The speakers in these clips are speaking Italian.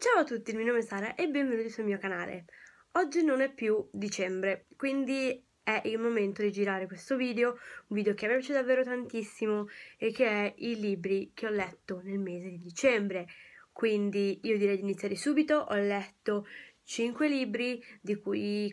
Ciao a tutti, il mio nome è Sara e benvenuti sul mio canale. Oggi non è più dicembre, quindi è il momento di girare questo video, un video che mi piace davvero tantissimo e che è i libri che ho letto nel mese di dicembre. Quindi io direi di iniziare subito, ho letto 5 libri, di cui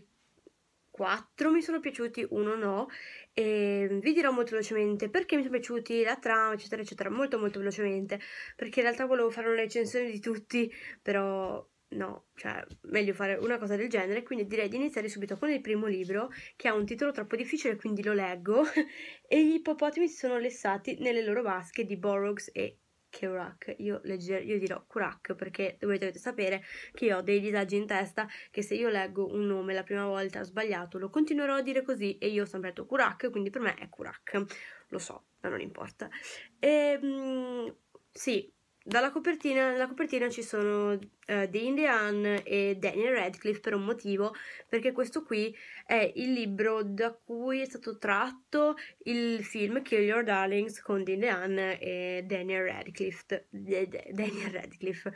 4 mi sono piaciuti, uno no, e ehm, vi dirò molto velocemente perché mi sono piaciuti, la trama, eccetera, eccetera, molto molto velocemente, perché in realtà volevo fare una recensione di tutti, però no, cioè, meglio fare una cosa del genere, quindi direi di iniziare subito con il primo libro, che ha un titolo troppo difficile, quindi lo leggo, e gli ippopotami si sono lessati nelle loro vasche di Borrogs e Kerouac, io, legger, io dirò Kurak perché dovete, dovete sapere che io ho dei disagi in testa che se io leggo un nome la prima volta sbagliato lo continuerò a dire così e io ho sempre detto Kurak, quindi per me è Kurak, lo so, ma non importa. E, ehm, mh, sì, dalla copertina, nella copertina ci sono uh, The Indian e Daniel Radcliffe per un motivo, perché questo qui è il libro da cui è stato tratto il film Kill Your Darlings con The Indian e Daniel Radcliffe. Daniel Radcliffe.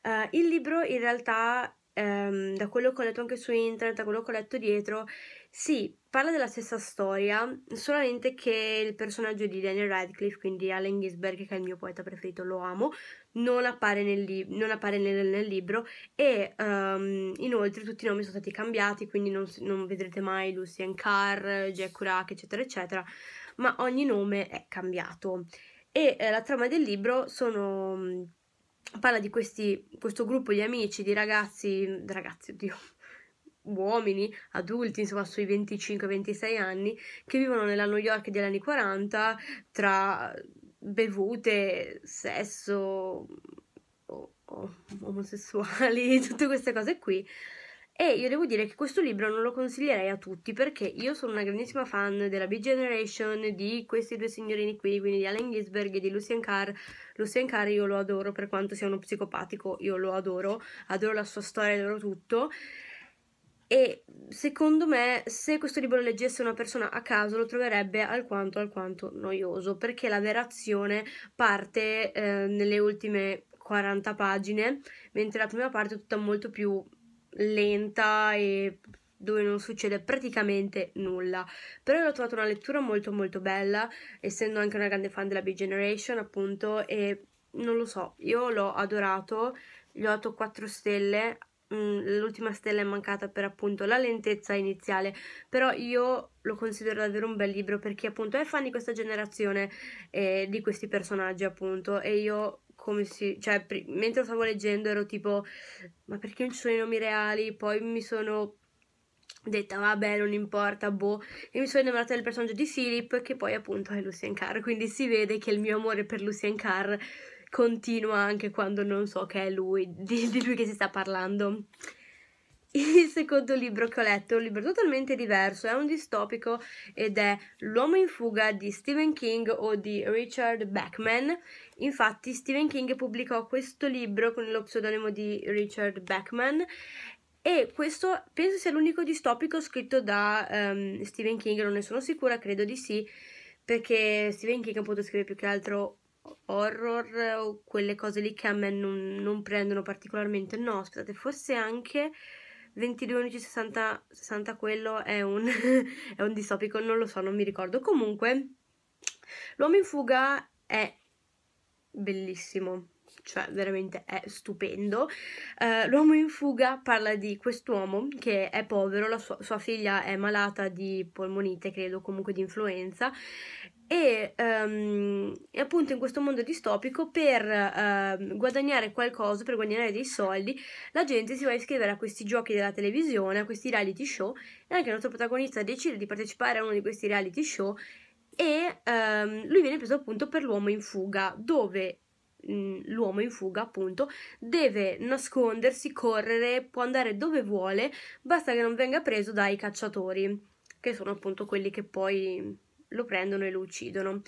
Uh, il libro in realtà, um, da quello che ho letto anche su internet, da quello che ho letto dietro, sì, parla della stessa storia, solamente che il personaggio di Daniel Radcliffe, quindi Allen Ginsberg, che è il mio poeta preferito, lo amo, non appare nel, li- non appare nel, nel libro e um, inoltre tutti i nomi sono stati cambiati, quindi non, non vedrete mai Lucien Carr, Jack Kurak, eccetera, eccetera, ma ogni nome è cambiato. E eh, la trama del libro sono, parla di questi, questo gruppo di amici, di ragazzi, ragazzi, oddio, uomini adulti, insomma sui 25-26 anni, che vivono nella New York degli anni 40 tra bevute, sesso, omosessuali, tutte queste cose qui. E io devo dire che questo libro non lo consiglierei a tutti perché io sono una grandissima fan della Big Generation, di questi due signorini qui, quindi di Allen Ginsberg e di Lucien Carr. Lucien Carr io lo adoro per quanto sia uno psicopatico, io lo adoro, adoro la sua storia, adoro tutto e mhmm, secondo me se questo libro lo leggesse una persona a caso lo troverebbe alquanto alquanto noioso perché la vera azione parte eh, nelle ultime 40 pagine mentre la prima parte è tutta molto più lenta e dove non succede praticamente nulla. Però io l'ho trovata una lettura molto molto bella, essendo anche una grande fan della b Generation, appunto, e non lo so, io l'ho adorato, gli ho dato 4 stelle, Mm, l'ultima stella è mancata per appunto la lentezza iniziale però io lo considero davvero un bel libro perché appunto è fan di questa generazione e eh, di questi personaggi appunto e io come si cioè mentre lo stavo leggendo ero tipo ma perché non ci sono i nomi reali poi mi sono detta vabbè non importa boh e mi sono innamorata del personaggio di Philip che poi appunto è Lucien Carr quindi si vede che il mio amore per Lucien Carr continua anche quando non so che è lui, di, di lui che si sta parlando. Il secondo libro che ho letto è un libro totalmente diverso, è un distopico ed è L'uomo in fuga di Stephen King o di Richard Bachman. Infatti Stephen King pubblicò questo libro con lo pseudonimo di Richard Bachman e questo penso sia l'unico distopico scritto da um, Stephen King, non ne sono sicura, credo di sì, perché Stephen King ha potuto scrivere più che altro horror o quelle cose lì che a me non, non prendono particolarmente. No, aspettate, forse anche 221160 quello è un, è un distopico, non lo so, non mi ricordo. Comunque, L'uomo in fuga è bellissimo, cioè veramente è stupendo. Uh, l'uomo in fuga parla di quest'uomo che è povero, la sua, sua, figlia è malata di polmonite, credo comunque di influenza, e um, appunto in questo mondo distopico per uh, guadagnare qualcosa, per guadagnare dei soldi, la gente si va a iscrivere a questi giochi della televisione, a questi reality show e anche il nostro protagonista decide di partecipare a uno di questi reality show e um, lui viene preso appunto per l'uomo in fuga, dove mh, mhmm, l'uomo in fuga appunto deve nascondersi, correre, può andare dove vuole, basta che non venga preso dai cacciatori, che sono appunto quelli che poi lo prendono e lo uccidono.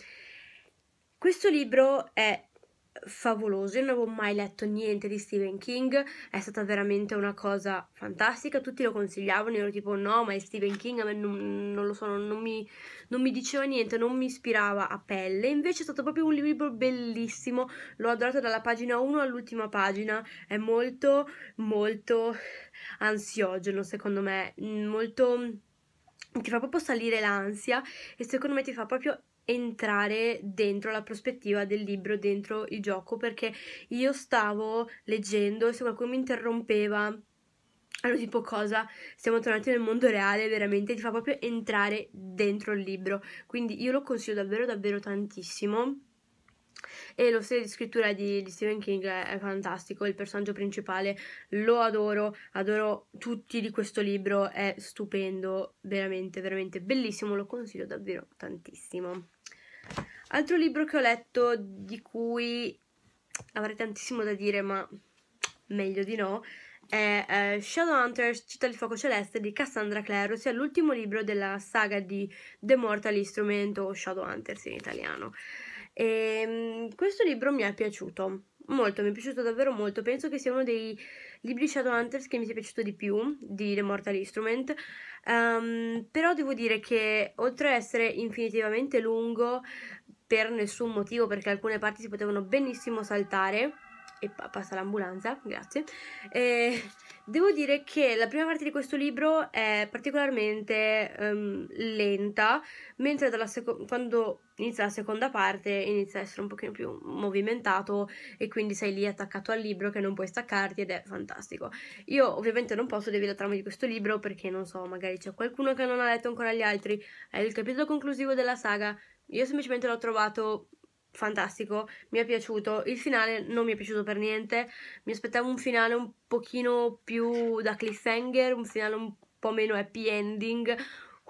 Questo libro è favoloso, io non avevo mai letto niente di Stephen King, è stata veramente una cosa fantastica, tutti lo consigliavano, io ero tipo no, ma è Stephen King, a me non, non lo so, non mi, non mi, diceva niente, non mi ispirava a pelle, invece è stato proprio un libro bellissimo, l'ho adorato dalla pagina 1 all'ultima pagina, è molto molto ansiogeno secondo me, molto ti fa proprio salire l'ansia e secondo me ti fa proprio entrare dentro la prospettiva del libro, dentro il gioco, perché io stavo leggendo e se qualcuno mi interrompeva allora, tipo, cosa? Siamo tornati nel mondo reale, veramente ti fa proprio entrare dentro il libro. Quindi io lo consiglio davvero, davvero tantissimo e lo stile di scrittura di, di, Stephen King è fantastico, il personaggio principale lo adoro, adoro tutti di questo libro, è stupendo, veramente, veramente bellissimo, lo consiglio davvero tantissimo. Altro libro che ho letto di cui avrei tantissimo da dire ma meglio di no, è uh, Shadowhunters, Città di Fuoco Celeste di Cassandra Clare, ossia l'ultimo libro della saga di The Mortal Instrument o Shadowhunters in italiano. E, ehm, questo libro mi è piaciuto molto, mi è piaciuto davvero molto. Penso che sia uno dei libri Shadowhunters che mi sia piaciuto di più di The Mortal Instrument. Um, però devo dire che oltre ad essere infinitivamente lungo per nessun motivo, perché alcune parti si potevano benissimo saltare. E passa l'ambulanza, grazie. E, eh, devo dire che la prima parte di questo libro è particolarmente um, lenta, mentre dalla quando inizia la seconda parte, inizia a essere un pochino più movimentato e quindi sei lì attaccato al libro che non puoi staccarti ed è fantastico. Io ovviamente non posso dire la trama di questo libro perché non so, magari c'è qualcuno che non ha letto ancora gli altri, è il capitolo conclusivo della saga, io semplicemente l'ho trovato fantastico, mi è piaciuto, il finale non mi è piaciuto per niente, mi aspettavo un finale un pochino più da cliffhanger, un finale un po' meno happy ending,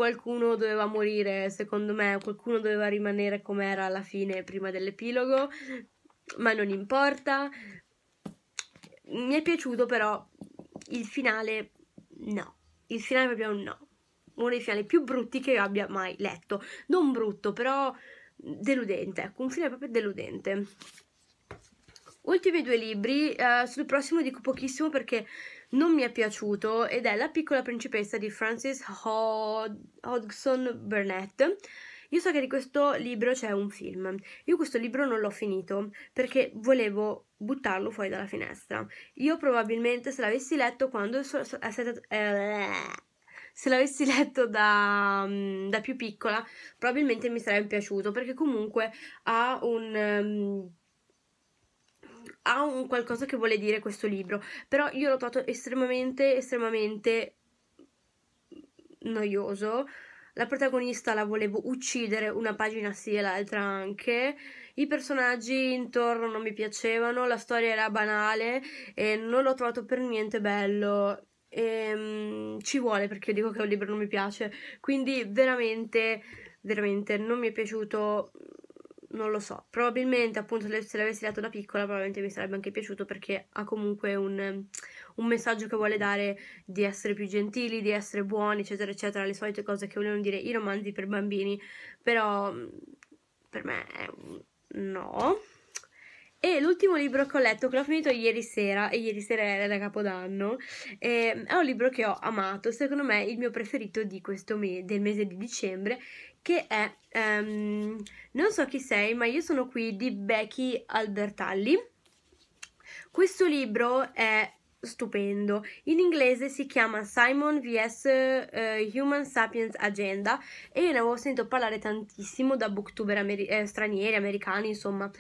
qualcuno doveva morire, secondo me, qualcuno doveva rimanere come era alla fine, prima dell'epilogo, ma non importa. Mi è piaciuto però il finale, no, il finale proprio no. Uno dei finali più brutti che io abbia mai letto. Non brutto, però deludente, ecco, un finale proprio deludente. Ultimi due libri, eh, sul prossimo dico pochissimo perché non mi è piaciuto ed è La piccola principessa di Frances Hod- Hodgson Burnett. Io so che di questo libro c'è un film. Io questo libro non l'ho finito perché volevo buttarlo fuori dalla finestra. Io probabilmente se l'avessi letto quando è stato, eh, se l'avessi letto da, mm, da, più piccola, probabilmente mi sarebbe piaciuto perché comunque ha un um, ha un qualcosa che vuole dire questo libro, però io l'ho trovato estremamente, estremamente noioso. La protagonista la volevo uccidere, una pagina sì e l'altra anche. I personaggi intorno non mi piacevano, la storia era banale e non l'ho trovato per niente bello. E, um, ci vuole perché io dico che un libro non mi piace. Quindi veramente, veramente non mi è piaciuto non lo so. Probabilmente, appunto, se l'avessi letto da piccola, probabilmente mi sarebbe anche piaciuto perché ha comunque un, un, messaggio che vuole dare di essere più gentili, di essere buoni, eccetera, eccetera. Le solite cose che vogliono dire i romanzi per bambini, però mm, per me no. E l'ultimo libro che ho letto, che l'ho finito ieri sera, e ieri sera era Capodanno, ehm, è un libro che ho amato, secondo me il mio preferito di questo me- del mese di dicembre, che è um, Non so chi sei, ma io sono qui di Becky Albertalli. Questo libro è stupendo. In inglese si chiama Simon vs uh, Human Sapiens Agenda e io ne avevo sentito parlare tantissimo da booktuber ameri eh, stranieri, americani, insomma.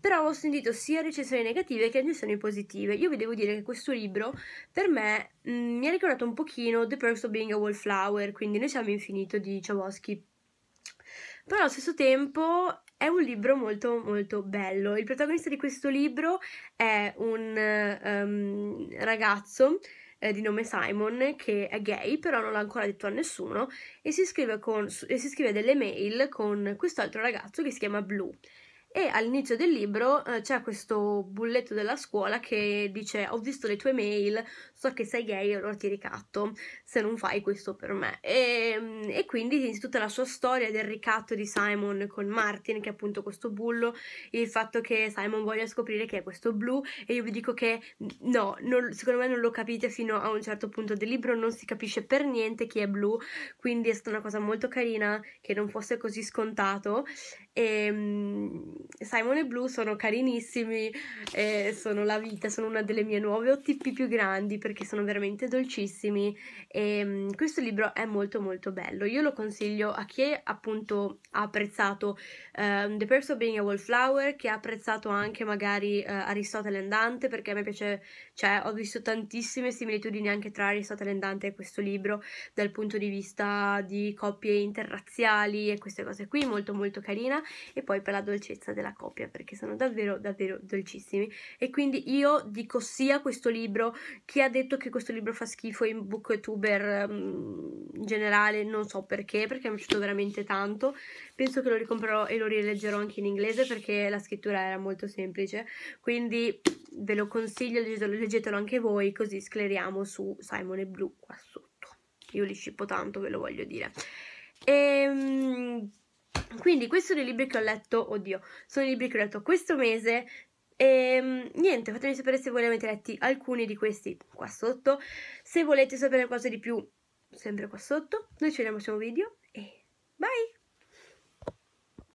Però ho sentito sia recensioni negative che recensioni positive. Io vi devo dire che questo libro per me mh, mm, mi ha ricordato un pochino The Perks of Being a Wallflower, quindi noi siamo infinito di Ciawoschi però allo stesso tempo è un libro molto molto bello. Il protagonista di questo libro è un um, ragazzo eh, di nome Simon che è gay, però non l'ha ancora detto a nessuno e si scrive, con, e si scrive delle mail con quest'altro ragazzo che si chiama Blue e all'inizio del libro eh, c'è questo bulletto della scuola che dice ho visto le tue mail, so che sei gay allora ti ricatto se non fai questo per me e, ehm, e quindi tutta la sua storia del ricatto di Simon con Martin che è appunto questo bullo il fatto che Simon voglia scoprire che è questo blu e io vi dico che no, non, secondo me non lo capite fino a un certo punto del libro non si capisce per niente chi è blu quindi è stata una cosa molto carina che non fosse così scontato e ehm, Simon e Blue sono carinissimi, eh, sono la vita, sono una delle mie nuove OTP più grandi perché sono veramente dolcissimi e mh, mm, questo libro è molto molto bello. Io lo consiglio a chi appunto ha apprezzato um, The Perks of Being a Wallflower, che ha apprezzato anche magari uh, Aristotele and Dante perché a me piace, cioè ho visto tantissime similitudini anche tra Aristotele and Dante e questo libro dal punto di vista di coppie interrazziali e queste cose qui, molto molto carina e poi per la dolcezza ragazza della copia perché sono davvero davvero dolcissimi e quindi io dico sì a questo libro chi ha detto che questo libro fa schifo in booktuber mm, in generale non so perché perché mi è piaciuto veramente tanto penso che lo ricomprerò e lo rileggerò anche in inglese perché la scrittura era molto semplice quindi ve lo consiglio leggetelo, leggetelo anche voi così scleriamo su Simon e Blue qua sotto io li scippo tanto ve lo voglio dire Ehm... Quindi questi sono i libri che ho letto, oddio, sono i libri che ho letto questo mese, e ehm, niente, fatemi sapere se voi ne avete letti alcuni di questi qua sotto. Se volete sapere qualcosa di più, sempre qua sotto. Noi ci vediamo al prossimo video e bye!